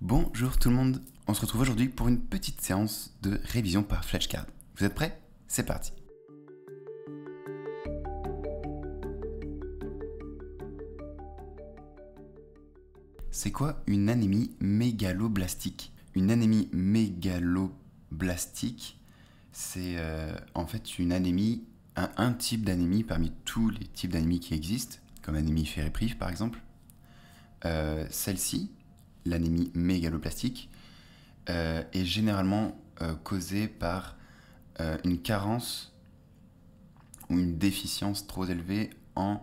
Bonjour tout le monde, on se retrouve aujourd'hui pour une petite séance de révision par flashcard. Vous êtes prêts C'est parti C'est quoi une anémie mégaloblastique Une anémie mégaloblastique, c'est euh, en fait une anémie, un, type d'anémie parmi tous les types d'anémies qui existent, comme anémie ferriprive par exemple. Euh, celle-ci, l'anémie mégaloplastique, euh, est généralement euh, causée par euh, une carence ou une déficience trop élevée en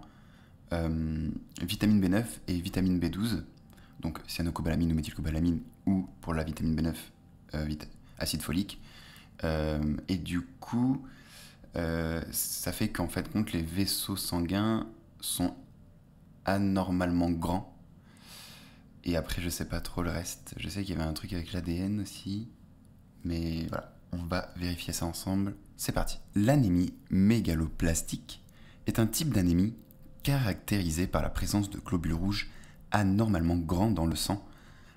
vitamine B9 et vitamine B12, donc cyanocobalamine ou méthylcobalamine, ou pour la vitamine B9, acide folique. et du coup, ça fait qu'en fait compte les vaisseaux sanguins sont anormalement grands et après, je sais pas trop le reste. Je sais qu'il y avait un truc avec l'ADN aussi. Mais voilà, on va vérifier ça ensemble. C'est parti. L'anémie mégaloplastique est un type d'anémie caractérisée par la présence de globules rouges anormalement grands dans le sang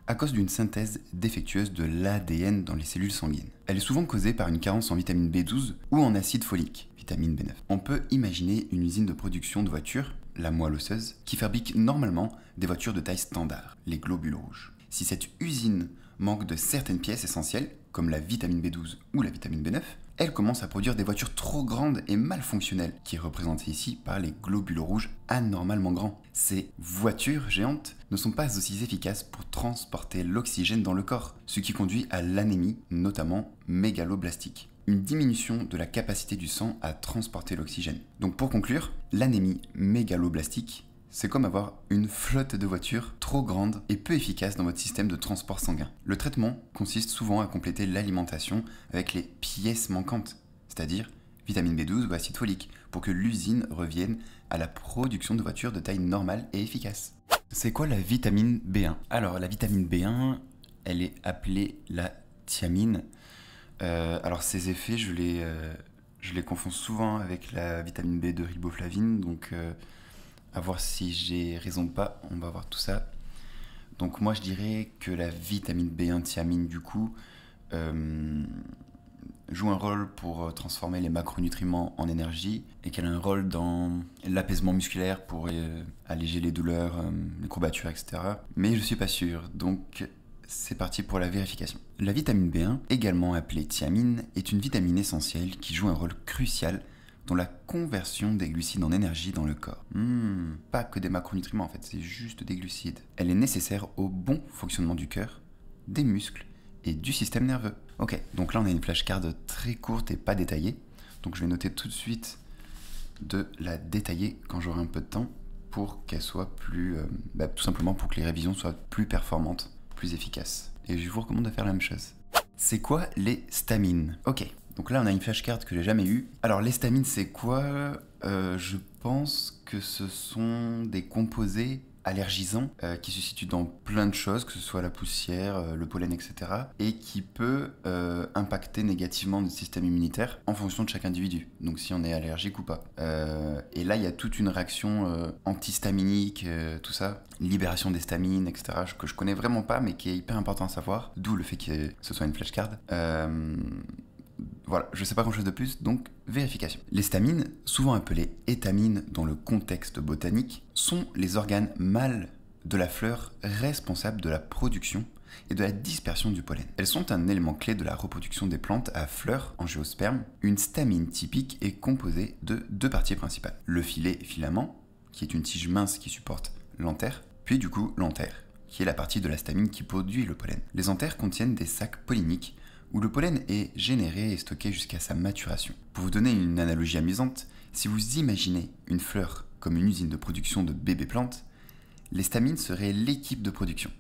à cause d'une synthèse défectueuse de l'ADN dans les cellules sanguines. Elle est souvent causée par une carence en vitamine B12 ou en acide folique, vitamine B9. On peut imaginer une usine de production de voitures la moelle osseuse, qui fabrique normalement des voitures de taille standard, les globules rouges. Si cette usine manque de certaines pièces essentielles, comme la vitamine B12 ou la vitamine B9, elle commence à produire des voitures trop grandes et mal fonctionnelles, qui est représentée ici par les globules rouges anormalement grands. Ces voitures géantes ne sont pas aussi efficaces pour transporter l'oxygène dans le corps, ce qui conduit à l'anémie, notamment mégaloblastique. Une diminution de la capacité du sang à transporter l'oxygène. Donc pour conclure, L'anémie mégaloblastique, c'est comme avoir une flotte de voitures trop grande et peu efficace dans votre système de transport sanguin. Le traitement consiste souvent à compléter l'alimentation avec les pièces manquantes, c'est-à-dire vitamine B12 ou acide folique, pour que l'usine revienne à la production de voitures de taille normale et efficace. C'est quoi la vitamine B1 Alors la vitamine B1, elle est appelée la thiamine. Euh, alors ses effets, je les, euh, je les confonds souvent avec la vitamine B de riboflavine, donc euh, à voir si j'ai raison ou pas, on va voir tout ça. Donc moi je dirais que la vitamine B1 thiamine du coup euh, joue un rôle pour euh, transformer les macronutriments en énergie et qu'elle a un rôle dans l'apaisement musculaire pour alléger les douleurs, les courbatures, etc. Mais je suis pas sûr, donc c'est parti pour la vérification. La vitamine B1, également appelée thiamine, est une vitamine essentielle qui joue un rôle crucial dans la conversion des glucides en énergie dans le corps. Hmm, pas que des macronutriments en fait, c'est juste des glucides. Elle est nécessaire au bon fonctionnement du cœur, des muscles et du système nerveux. Ok, donc là on a une flashcard très courte et pas détaillée, donc je vais noter tout de suite de la détailler quand j'aurai un peu de temps pour qu'elle soit plus... Euh, bah, tout simplement pour que les révisions soient plus performantes efficace. Et je vous recommande de faire la même chose. C'est quoi les stamines Ok, donc là on a une flashcard que j'ai jamais eue. Alors les stamines c'est quoi euh, Je pense que ce sont des composés allergisant euh, qui se situe dans plein de choses, que ce soit la poussière, euh, le pollen, etc. et qui peut euh, impacter négativement notre système immunitaire en fonction de chaque individu, donc si on est allergique ou pas. et là, il y a toute une réaction antihistaminique, tout ça, libération des etc., que je connais vraiment pas, mais qui est hyper important à savoir, d'où le fait que ce soit une flashcard. Voilà, je ne sais pas grand-chose de plus, donc vérification. Les stamines, souvent appelées étamines dans le contexte botanique, sont les organes mâles de la fleur responsables de la production et de la dispersion du pollen. Elles sont un élément clé de la reproduction des plantes à fleurs en géosperme. Une stamine typique est composée de deux parties principales. Le filet filament, qui est une tige mince qui supporte l'enterre, puis du coup l'enterre, qui est la partie de la stamine qui produit le pollen. Les anthères contiennent des sacs polliniques où le pollen est généré et stocké jusqu'à sa maturation. Pour vous donner une analogie amusante, si vous imaginez une fleur comme une usine de production de bébés plantes, l'estamine serait l'équipe de production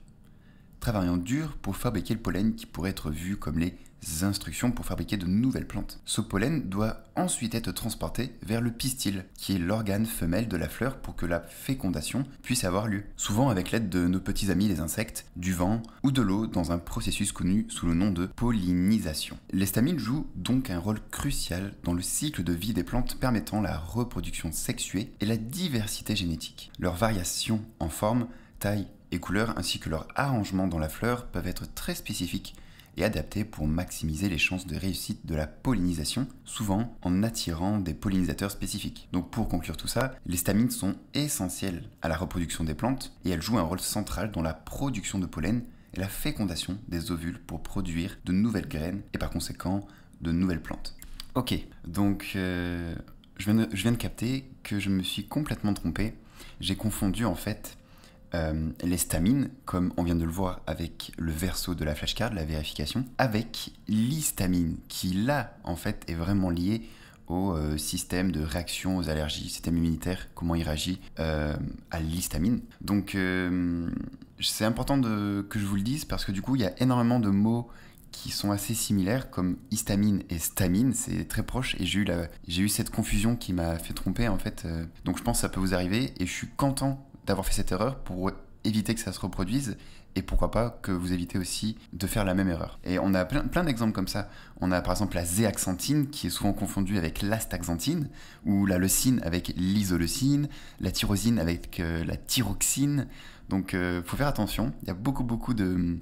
travaillant dur pour fabriquer le pollen qui pourrait être vu comme les instructions pour fabriquer de nouvelles plantes. Ce pollen doit ensuite être transporté vers le pistil, qui est l'organe femelle de la fleur pour que la fécondation puisse avoir lieu, souvent avec l'aide de nos petits amis les insectes, du vent ou de l'eau dans un processus connu sous le nom de pollinisation. L'estamine joue donc un rôle crucial dans le cycle de vie des plantes permettant la reproduction sexuée et la diversité génétique. Leur variation en forme, taille, et couleurs ainsi que leur arrangement dans la fleur peuvent être très spécifiques et adaptés pour maximiser les chances de réussite de la pollinisation, souvent en attirant des pollinisateurs spécifiques. Donc pour conclure tout ça, les stamines sont essentielles à la reproduction des plantes et elles jouent un rôle central dans la production de pollen et la fécondation des ovules pour produire de nouvelles graines et par conséquent de nouvelles plantes. Ok, donc euh, je viens de capter que je me suis complètement trompé. J'ai confondu en fait euh, l'estamine, comme on vient de le voir avec le verso de la flashcard, la vérification, avec l'histamine, qui là, en fait, est vraiment lié au euh, système de réaction aux allergies, système immunitaire, comment il réagit euh, à l'histamine. Donc, euh, c'est important que je vous le dise parce que du coup, il y a énormément de mots qui sont assez similaires, comme histamine et stamine, c'est très proche, et j'ai eu, la, j'ai eu cette confusion qui m'a fait tromper en fait. Donc je pense que ça peut vous arriver, et je suis content d'avoir fait cette erreur pour éviter que ça se reproduise et pourquoi pas que vous évitez aussi de faire la même erreur. Et on a plein, plein d'exemples comme ça. On a par exemple la zéaxanthine qui est souvent confondue avec l'astaxanthine, ou la leucine avec l'isoleucine, la tyrosine avec euh, la thyroxine. Donc il euh, faut faire attention, il y a beaucoup beaucoup de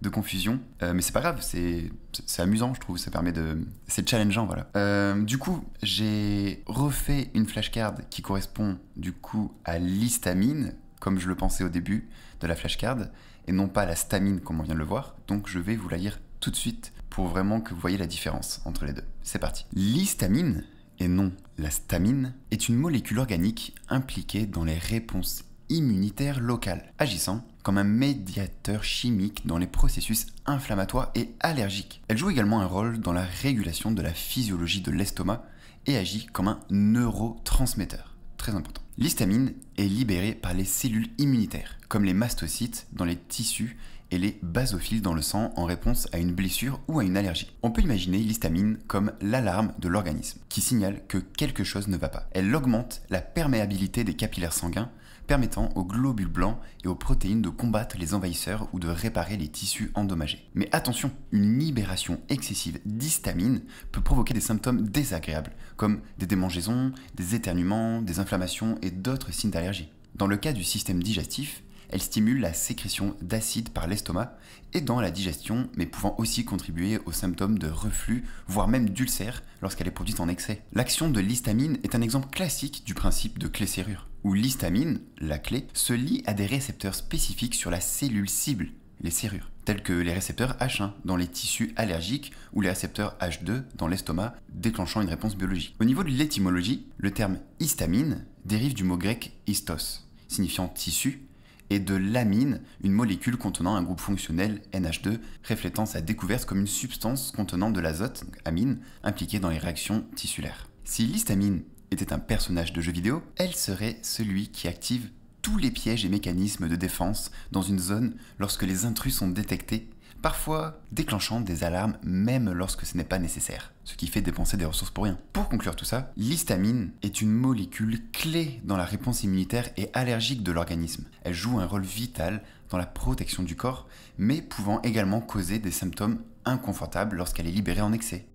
de confusion. Euh, mais c'est pas grave, c'est, c'est amusant, je trouve. Ça permet de. C'est challengeant, voilà. Euh, du coup, j'ai refait une flashcard qui correspond du coup à l'histamine, comme je le pensais au début de la flashcard, et non pas à la stamine comme on vient de le voir. Donc je vais vous la lire tout de suite pour vraiment que vous voyez la différence entre les deux. C'est parti. L'histamine, et non la stamine, est une molécule organique impliquée dans les réponses immunitaires locales, agissant comme un médiateur chimique dans les processus inflammatoires et allergiques. Elle joue également un rôle dans la régulation de la physiologie de l'estomac et agit comme un neurotransmetteur. Très important. L'histamine est libérée par les cellules immunitaires, comme les mastocytes dans les tissus et les basophiles dans le sang en réponse à une blessure ou à une allergie. On peut imaginer l'histamine comme l'alarme de l'organisme, qui signale que quelque chose ne va pas. Elle augmente la perméabilité des capillaires sanguins permettant aux globules blancs et aux protéines de combattre les envahisseurs ou de réparer les tissus endommagés. Mais attention, une libération excessive d'histamine peut provoquer des symptômes désagréables, comme des démangeaisons, des éternuements, des inflammations et d'autres signes d'allergie. Dans le cas du système digestif, elle stimule la sécrétion d'acide par l'estomac et dans la digestion, mais pouvant aussi contribuer aux symptômes de reflux, voire même d'ulcères lorsqu'elle est produite en excès. L'action de l'histamine est un exemple classique du principe de clé-serrure, où l'histamine, la clé, se lie à des récepteurs spécifiques sur la cellule cible, les serrures, tels que les récepteurs H1 dans les tissus allergiques ou les récepteurs H2 dans l'estomac, déclenchant une réponse biologique. Au niveau de l'étymologie, le terme histamine dérive du mot grec histos, signifiant tissu, et de l'amine, une molécule contenant un groupe fonctionnel NH2, reflétant sa découverte comme une substance contenant de l'azote, amine, impliquée dans les réactions tissulaires. Si l'histamine était un personnage de jeu vidéo, elle serait celui qui active tous les pièges et mécanismes de défense dans une zone lorsque les intrus sont détectés parfois déclenchant des alarmes même lorsque ce n'est pas nécessaire, ce qui fait dépenser des ressources pour rien. Pour conclure tout ça, l'histamine est une molécule clé dans la réponse immunitaire et allergique de l'organisme. Elle joue un rôle vital dans la protection du corps, mais pouvant également causer des symptômes inconfortables lorsqu'elle est libérée en excès.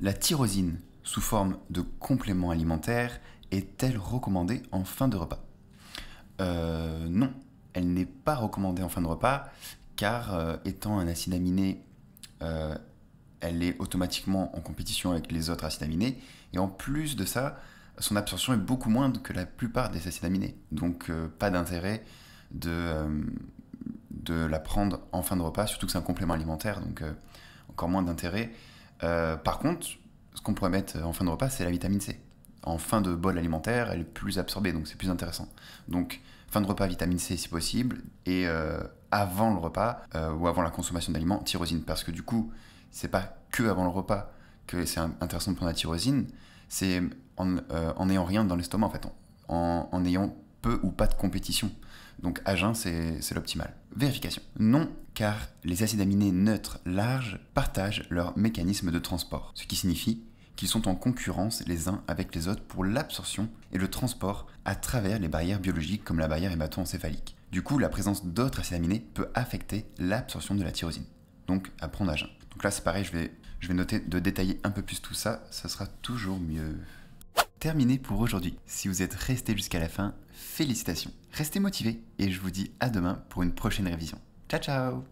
La tyrosine, sous forme de complément alimentaire, est-elle recommandée en fin de repas euh, non, elle n'est pas recommandée en fin de repas, car euh, étant un acide aminé, euh, elle est automatiquement en compétition avec les autres acides aminés, et en plus de ça, son absorption est beaucoup moindre que la plupart des acides aminés. Donc euh, pas d'intérêt de, la prendre en fin de repas, surtout que c'est un complément alimentaire, donc encore moins d'intérêt. par contre, ce qu'on pourrait mettre en fin de repas, c'est la vitamine C. En fin de bol alimentaire, elle est plus absorbée, donc c'est plus intéressant. Donc fin de repas, vitamine C si possible, et avant le repas euh, ou avant la consommation d'aliments tyrosine. Parce que du coup, c'est pas que avant le repas que c'est intéressant de prendre la tyrosine, c'est en, euh, n'ayant rien dans l'estomac en fait, en, en, ayant peu ou pas de compétition. Donc à jeun, c'est l'optimal. Vérification. Non, car les acides aminés neutres larges partagent leur mécanisme de transport, ce qui signifie qu'ils sont en concurrence les uns avec les autres pour l'absorption et le transport à travers les barrières biologiques comme la barrière hémato-encéphalique. Du coup, la présence d'autres acides aminés peut affecter l'absorption de la tyrosine. Donc, à prendre à jeun. Donc là, c'est pareil, je vais, je vais noter de détailler un peu plus tout ça, ça sera toujours mieux. Terminé pour aujourd'hui. Si vous êtes resté jusqu'à la fin, félicitations. Restez motivés et je vous dis à demain pour une prochaine révision. Ciao ciao